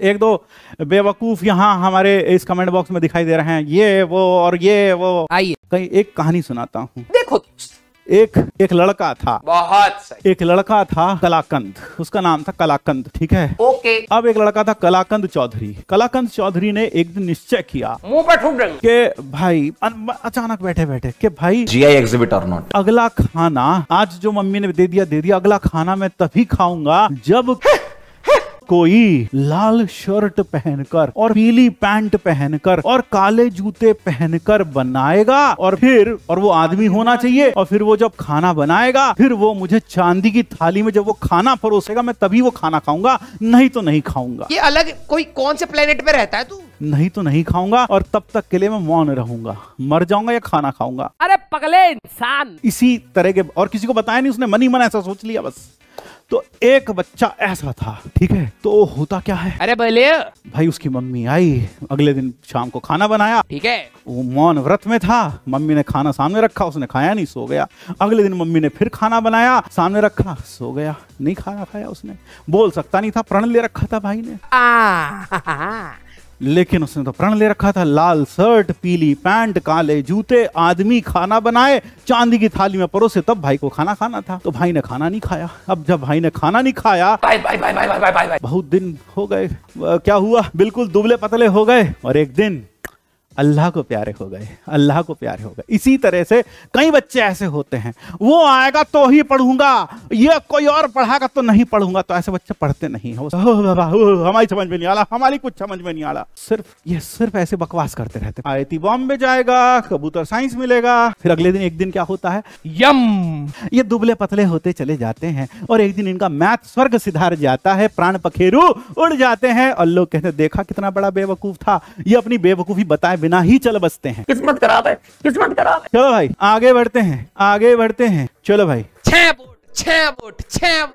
एक दो बेवकूफ यहाँ हमारे इस कमेंट बॉक्स में दिखाई दे रहे हैं ये वो और ये वो आइए कहीं एक कहानी सुनाता हूँ देखो एक एक लड़का था बहुत सही एक लड़का था कलाकंद उसका नाम था कलाकंद ठीक है ओके अब एक लड़का था कलाकंद चौधरी कलाकंद चौधरी ने एक दिन निश्चय किया मुंह पर ठूक के भाई अचानक बैठे बैठे के भाई आई एग्जिबिट और नॉट अगला खाना आज जो मम्मी ने दे दिया दे दिया अगला खाना मैं तभी खाऊंगा जब कोई लाल शर्ट पहनकर और पीली पैंट पहनकर और काले जूते पहनकर बनाएगा और फिर और वो आदमी होना चाहिए और फिर वो जब खाना बनाएगा फिर वो मुझे चांदी की थाली में जब वो खाना परोसेगा मैं तभी वो खाना खाऊंगा नहीं तो नहीं खाऊंगा ये अलग कोई कौन से प्लेनेट में रहता है तू नहीं तो नहीं खाऊंगा और तब तक के लिए मैं मौन रहूंगा मर जाऊंगा या खाना खाऊंगा अरे पगले इंसान इसी तरह के और किसी को बताया नहीं उसने मन ही मन ऐसा सोच लिया बस तो एक बच्चा ऐसा था ठीक है तो होता क्या है अरे बले भाई उसकी मम्मी आई अगले दिन शाम को खाना बनाया ठीक है वो मौन व्रत में था मम्मी ने खाना सामने रखा उसने खाया नहीं सो गया अगले दिन मम्मी ने फिर खाना बनाया सामने रखा सो गया नहीं खाना खाया उसने बोल सकता नहीं था प्रण ले रखा था भाई ने आ, हा, हा, हा। लेकिन उसने तो प्रण ले रखा था लाल शर्ट पीली पैंट काले जूते आदमी खाना बनाए चांदी की थाली में परोसे तब भाई को खाना खाना था तो भाई ने खाना नहीं खाया अब जब भाई ने खाना नहीं खाया भाई भाई भाई भाई भाई भाई बहुत दिन हो गए क्या हुआ बिल्कुल दुबले पतले हो गए और एक दिन अल्लाह को प्यारे हो गए अल्लाह को प्यारे हो गए इसी तरह से कई बच्चे ऐसे होते हैं वो आएगा तो ही पढ़ूंगा ये कोई और पढ़ाएगा तो नहीं पढ़ूंगा तो ऐसे बच्चे पढ़ते नहीं है हमारी समझ में नहीं आला हमारी कुछ समझ में नहीं आला सिर्फ ये सिर्फ ऐसे बकवास करते रहते आईआईटी बॉम्बे जाएगा कबूतर साइंस मिलेगा फिर अगले दिन एक दिन क्या होता है यम ये दुबले पतले होते चले जाते हैं और एक दिन इनका मैथ स्वर्ग सिधार जाता है प्राण पखेरु उड़ जाते हैं और लोग कहते देखा कितना बड़ा बेवकूफ था ये अपनी बेवकूफी बताए बिना ही चल बसते हैं किस्मत खराब है किस्मत खराब है चलो भाई आगे बढ़ते हैं आगे बढ़ते हैं चलो भाई छह वोट छह वोट छह